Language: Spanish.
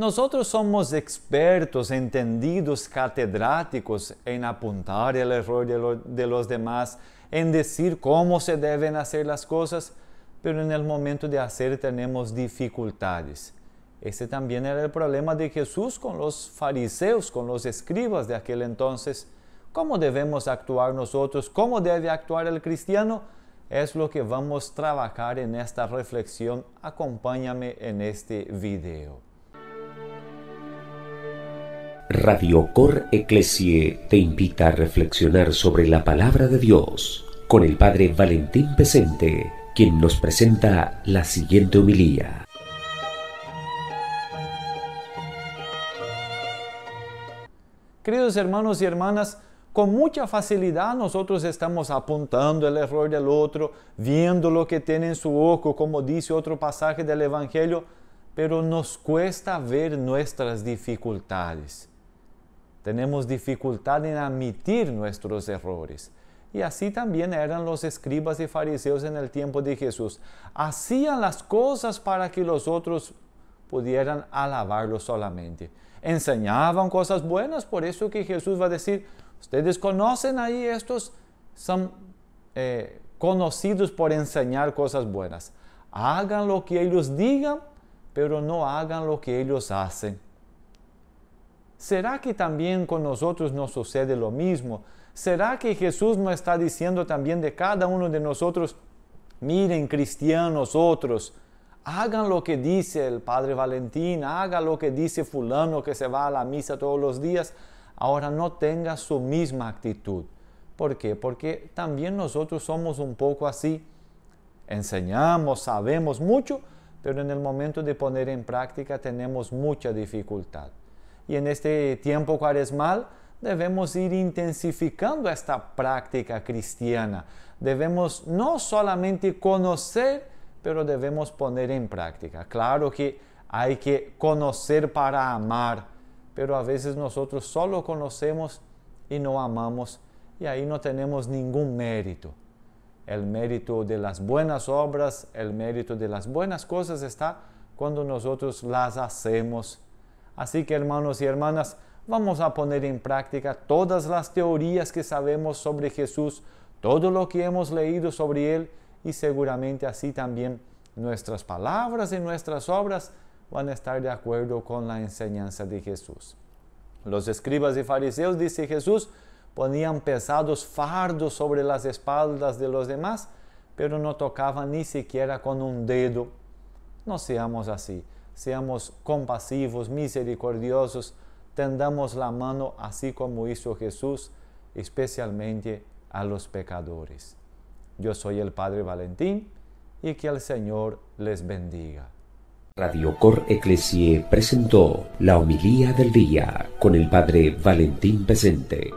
Nosotros somos expertos, entendidos, catedráticos en apuntar el error de, los demás, en decir cómo se deben hacer las cosas, pero en el momento de hacer tenemos dificultades. Ese también era el problema de Jesús con los fariseos, con los escribas de aquel entonces. ¿Cómo debemos actuar nosotros? ¿Cómo debe actuar el cristiano? Es lo que vamos a trabajar en esta reflexión. Acompáñame en este video. Radio Cor Ecclesie te invita a reflexionar sobre la palabra de Dios con el Padre Valentín Pesente, quien nos presenta la siguiente homilía. Queridos hermanos y hermanas, con mucha facilidad nosotros estamos apuntando el error del otro, viendo lo que tiene en su ojo, como dice otro pasaje del Evangelio, pero nos cuesta ver nuestras dificultades tenemos dificultad en admitir nuestros errores. Y así también eran los escribas y fariseos en el tiempo de Jesús. Hacían las cosas para que los otros pudieran alabarlos solamente. Enseñaban cosas buenas, por eso que Jesús va a decir, ustedes conocen ahí, estos son eh, conocidos por enseñar cosas buenas. Hagan lo que ellos digan, pero no hagan lo que ellos hacen. ¿Será que también con nosotros nos sucede lo mismo? ¿Será que Jesús nos está diciendo también de cada uno de nosotros, miren cristianos otros, hagan lo que dice el Padre Valentín, hagan lo que dice fulano que se va a la misa todos los días, ahora no tenga su misma actitud? ¿Por qué? Porque también nosotros somos un poco así. Enseñamos, sabemos mucho, pero en el momento de poner en práctica tenemos mucha dificultad y en este tiempo cuaresmal debemos ir intensificando esta práctica cristiana. Debemos no solamente conocer, pero debemos poner en práctica. Claro que hay que conocer para amar, pero a veces nosotros solo conocemos y no amamos y ahí no tenemos ningún mérito. El mérito de las buenas obras, el mérito de las buenas cosas está cuando nosotros las hacemos Así que hermanos y hermanas, vamos a poner en práctica todas las teorías que sabemos sobre Jesús, todo lo que hemos leído sobre Él y seguramente así también nuestras palabras y nuestras obras van a estar de acuerdo con la enseñanza de Jesús. Los escribas y fariseos, dice Jesús, ponían pesados fardos sobre las espaldas de los demás, pero no tocaban ni siquiera con un dedo. No seamos así seamos compasivos, misericordiosos, tendamos la mano así como hizo Jesús, especialmente a los pecadores. Yo soy el Padre Valentín y que el Señor les bendiga. Radio Cor Ecclesie presentó la homilía del día con el Padre Valentín Presente.